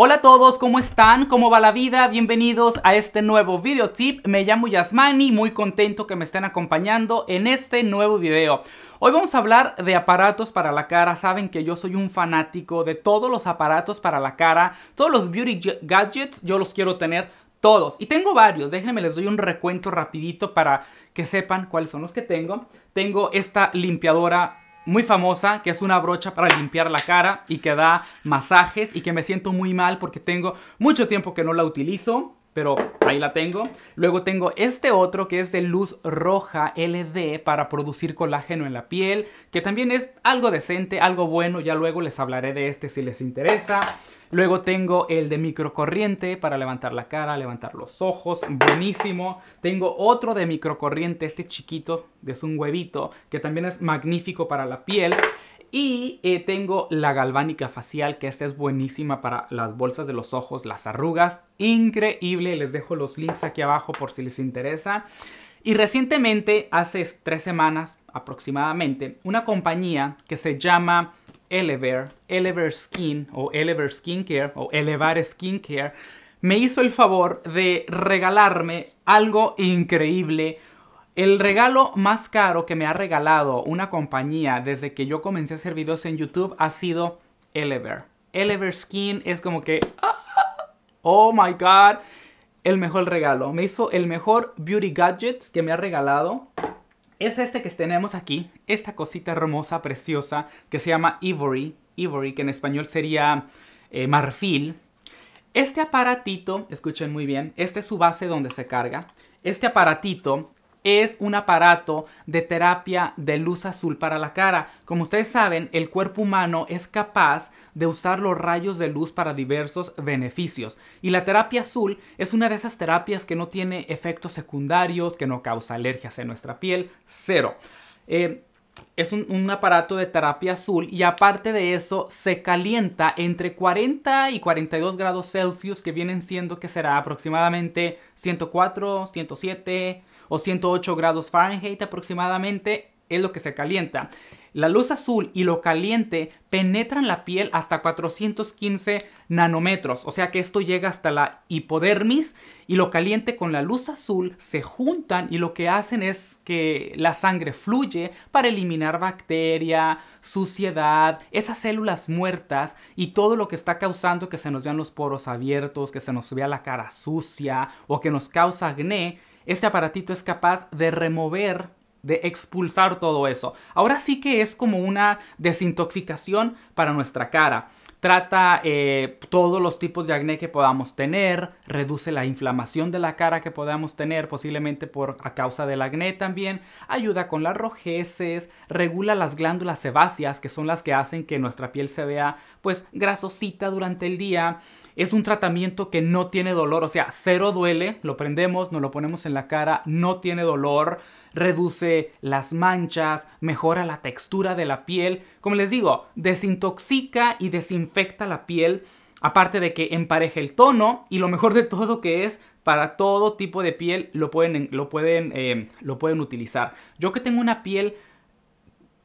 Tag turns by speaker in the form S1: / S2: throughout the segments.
S1: Hola a todos, ¿cómo están? ¿Cómo va la vida? Bienvenidos a este nuevo video tip. Me llamo Yasmani, muy contento que me estén acompañando en este nuevo video. Hoy vamos a hablar de aparatos para la cara. Saben que yo soy un fanático de todos los aparatos para la cara, todos los beauty gadgets, yo los quiero tener todos. Y tengo varios, déjenme les doy un recuento rapidito para que sepan cuáles son los que tengo. Tengo esta limpiadora muy famosa, que es una brocha para limpiar la cara y que da masajes y que me siento muy mal porque tengo mucho tiempo que no la utilizo pero ahí la tengo. Luego tengo este otro que es de luz roja LD para producir colágeno en la piel, que también es algo decente, algo bueno, ya luego les hablaré de este si les interesa. Luego tengo el de microcorriente para levantar la cara, levantar los ojos, buenísimo. Tengo otro de microcorriente, este chiquito, es un huevito, que también es magnífico para la piel. Y eh, tengo la galvánica facial, que esta es buenísima para las bolsas de los ojos, las arrugas. Increíble, les dejo los links aquí abajo por si les interesa. Y recientemente, hace tres semanas aproximadamente, una compañía que se llama Elever, Elever Skin o Elever Care, o Elevar Care, me hizo el favor de regalarme algo increíble, el regalo más caro que me ha regalado una compañía desde que yo comencé a hacer videos en YouTube ha sido Elever. Elever Skin es como que... ¡ah! ¡Oh, my God! El mejor regalo. Me hizo el mejor beauty gadgets que me ha regalado. Es este que tenemos aquí. Esta cosita hermosa, preciosa, que se llama Ivory. Ivory, que en español sería eh, marfil. Este aparatito, escuchen muy bien, este es su base donde se carga. Este aparatito es un aparato de terapia de luz azul para la cara. Como ustedes saben, el cuerpo humano es capaz de usar los rayos de luz para diversos beneficios. Y la terapia azul es una de esas terapias que no tiene efectos secundarios, que no causa alergias en nuestra piel, cero. Eh, es un, aparato de terapia azul y aparte de eso se calienta entre 40 y 42 grados Celsius que vienen siendo que será aproximadamente 104, 107 o 108 grados Fahrenheit aproximadamente es lo que se calienta. La luz azul y lo caliente penetran la piel hasta 415 nanómetros, o sea que esto llega hasta la hipodermis y lo caliente con la luz azul se juntan y lo que hacen es que la sangre fluye para eliminar bacteria, suciedad, esas células muertas y todo lo que está causando que se nos vean los poros abiertos, que se nos vea la cara sucia o que nos causa acné. Este aparatito es capaz de remover de expulsar todo eso. Ahora sí que es como una desintoxicación para nuestra cara. Trata eh, todos los tipos de acné que podamos tener, reduce la inflamación de la cara que podamos tener, posiblemente por a causa del acné también, ayuda con las rojeces, regula las glándulas sebáceas, que son las que hacen que nuestra piel se vea pues grasosita durante el día. Es un tratamiento que no tiene dolor, o sea, cero duele, lo prendemos, nos lo ponemos en la cara, no tiene dolor, reduce las manchas, mejora la textura de la piel, como les digo, desintoxica y desinfecta la piel, aparte de que empareja el tono y lo mejor de todo que es para todo tipo de piel lo pueden, lo pueden, eh, lo pueden utilizar. Yo que tengo una piel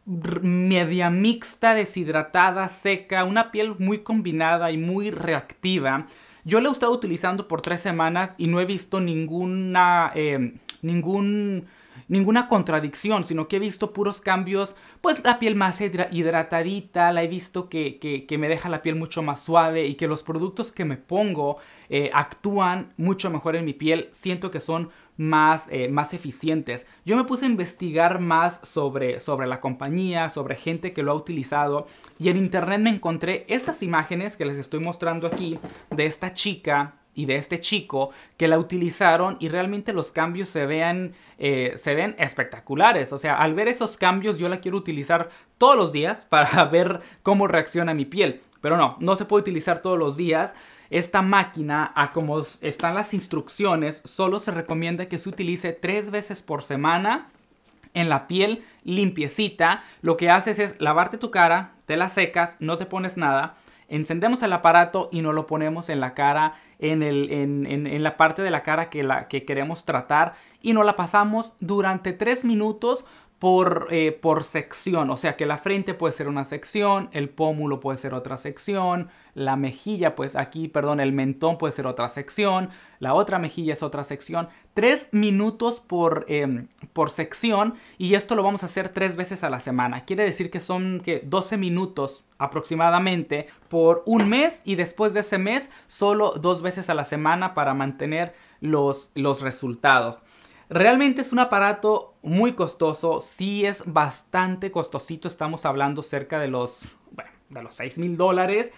S1: media mixta, deshidratada, seca, una piel muy combinada y muy reactiva. Yo la he estado utilizando por tres semanas y no he visto ninguna, eh, ningún ninguna contradicción, sino que he visto puros cambios, pues la piel más hidratadita, la he visto que, que, me deja la piel mucho más suave y que los productos que me pongo eh, actúan mucho mejor en mi piel, siento que son más, eh, más eficientes. Yo me puse a investigar más sobre, sobre la compañía, sobre gente que lo ha utilizado y en internet me encontré estas imágenes que les estoy mostrando aquí de esta chica y de este chico que la utilizaron y realmente los cambios se vean eh, se ven espectaculares o sea al ver esos cambios yo la quiero utilizar todos los días para ver cómo reacciona mi piel pero no no se puede utilizar todos los días esta máquina a como están las instrucciones solo se recomienda que se utilice tres veces por semana en la piel limpiecita lo que haces es lavarte tu cara te la secas no te pones nada encendemos el aparato y no lo ponemos en la cara, en, la parte de la cara que, la, que queremos tratar y no la pasamos durante tres minutos por, eh, por sección, o sea que la frente puede ser una sección, el pómulo puede ser otra sección, la mejilla, pues aquí, perdón, el mentón puede ser otra sección, la otra mejilla es otra sección, tres minutos por, em, sección y esto lo vamos a hacer tres veces a la semana. Quiere decir que son que 12 minutos aproximadamente por un mes y después de ese mes solo dos veces a la semana para mantener los, los resultados. Realmente es un aparato muy costoso, sí es bastante costosito, estamos hablando cerca de los, de los 6 mil dólares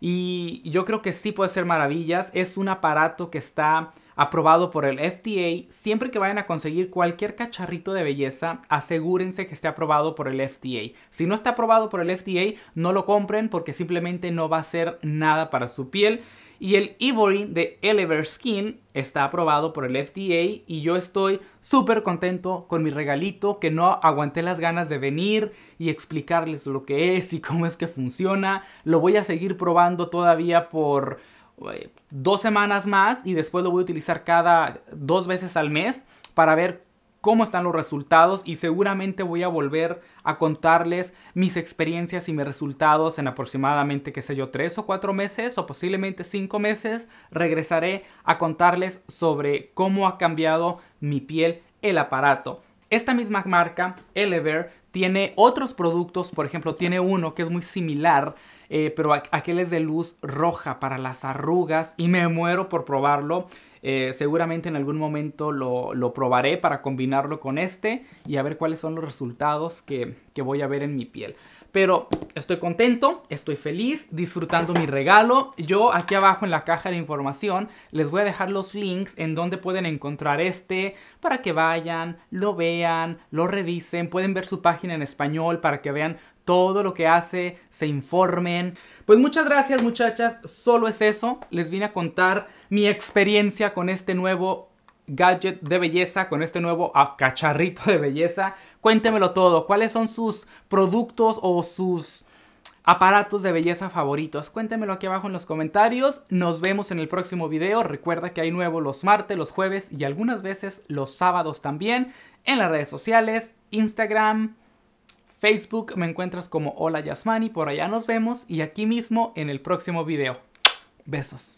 S1: y yo creo que sí puede ser maravillas, es un aparato que está aprobado por el FDA, siempre que vayan a conseguir cualquier cacharrito de belleza, asegúrense que esté aprobado por el FDA. Si no está aprobado por el FDA, no lo compren porque simplemente no va a hacer nada para su piel y el Ivory de Elever Skin está aprobado por el FDA y yo estoy súper contento con mi regalito que no aguanté las ganas de venir y explicarles lo que es y cómo es que funciona. Lo voy a seguir probando todavía por eh, dos semanas más y después lo voy a utilizar cada dos veces al mes para ver cómo están los resultados y seguramente voy a volver a contarles mis experiencias y mis resultados en aproximadamente, qué sé yo, tres o cuatro meses o posiblemente cinco meses. Regresaré a contarles sobre cómo ha cambiado mi piel el aparato. Esta misma marca, Elever, tiene otros productos, por ejemplo, tiene uno que es muy similar, eh, pero aquel es de luz roja para las arrugas y me muero por probarlo. Eh, seguramente en algún momento lo, probaré para combinarlo con este y a ver cuáles son los resultados que voy a ver en mi piel. Pero estoy contento, estoy feliz, disfrutando mi regalo. Yo aquí abajo en la caja de información les voy a dejar los links en donde pueden encontrar este para que vayan, lo vean, lo revisen, pueden ver su página en español para que vean todo lo que hace, se informen. Pues muchas gracias muchachas, solo es eso, les vine a contar mi experiencia con este nuevo gadget de belleza, con este nuevo cacharrito de belleza. Cuéntemelo todo. ¿Cuáles son sus productos o sus aparatos de belleza favoritos? Cuéntemelo aquí abajo en los comentarios. Nos vemos en el próximo video. Recuerda que hay nuevo los martes, los jueves y algunas veces los sábados también en las redes sociales, Instagram, Facebook. Me encuentras como Hola Yasmani. Por allá nos vemos y aquí mismo en el próximo video. Besos.